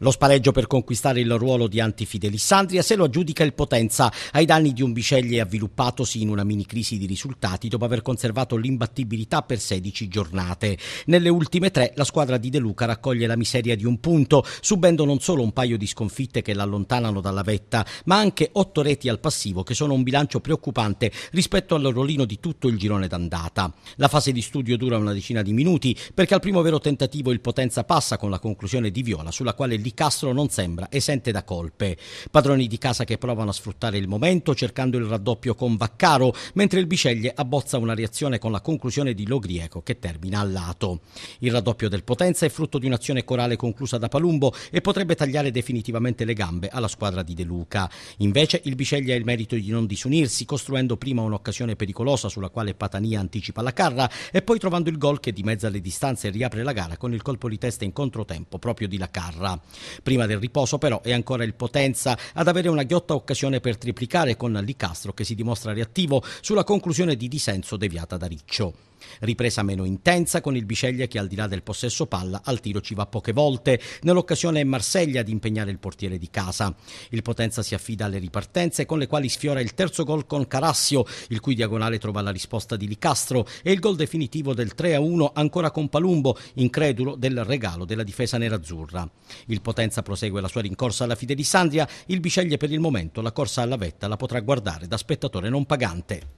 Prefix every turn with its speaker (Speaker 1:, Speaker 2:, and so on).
Speaker 1: Lo spareggio per conquistare il ruolo di Antifidelissandria se lo aggiudica il Potenza ai danni di un Biceglie avviluppatosi in una mini crisi di risultati dopo aver conservato l'imbattibilità per 16 giornate. Nelle ultime tre la squadra di De Luca raccoglie la miseria di un punto, subendo non solo un paio di sconfitte che l'allontanano dalla vetta, ma anche otto reti al passivo che sono un bilancio preoccupante rispetto al rollino di tutto il girone d'andata. La fase di studio dura una decina di minuti perché al primo vero tentativo il Potenza passa con la conclusione di Viola sulla quale di Castro non sembra esente da colpe. Padroni di casa che provano a sfruttare il momento cercando il raddoppio con Vaccaro, mentre il Biceglie abbozza una reazione con la conclusione di Logrieco che termina a lato. Il raddoppio del Potenza è frutto di un'azione corale conclusa da Palumbo e potrebbe tagliare definitivamente le gambe alla squadra di De Luca. Invece il Biceglie ha il merito di non disunirsi, costruendo prima un'occasione pericolosa sulla quale Patania anticipa la carra e poi trovando il gol che di mezza alle distanze riapre la gara con il colpo di testa in controtempo proprio di la carra. Prima del riposo però è ancora il Potenza ad avere una ghiotta occasione per triplicare con Licastro che si dimostra reattivo sulla conclusione di dissenso deviata da Riccio. Ripresa meno intensa con il Biceglie che al di là del possesso palla al tiro ci va poche volte. Nell'occasione è Marseglia ad impegnare il portiere di casa. Il Potenza si affida alle ripartenze con le quali sfiora il terzo gol con Carassio, il cui diagonale trova la risposta di Licastro e il gol definitivo del 3-1 ancora con Palumbo, incredulo del regalo della difesa nerazzurra. Il Potenza prosegue la sua rincorsa alla Fide di Sandria, il Biceglie per il momento la corsa alla vetta la potrà guardare da spettatore non pagante.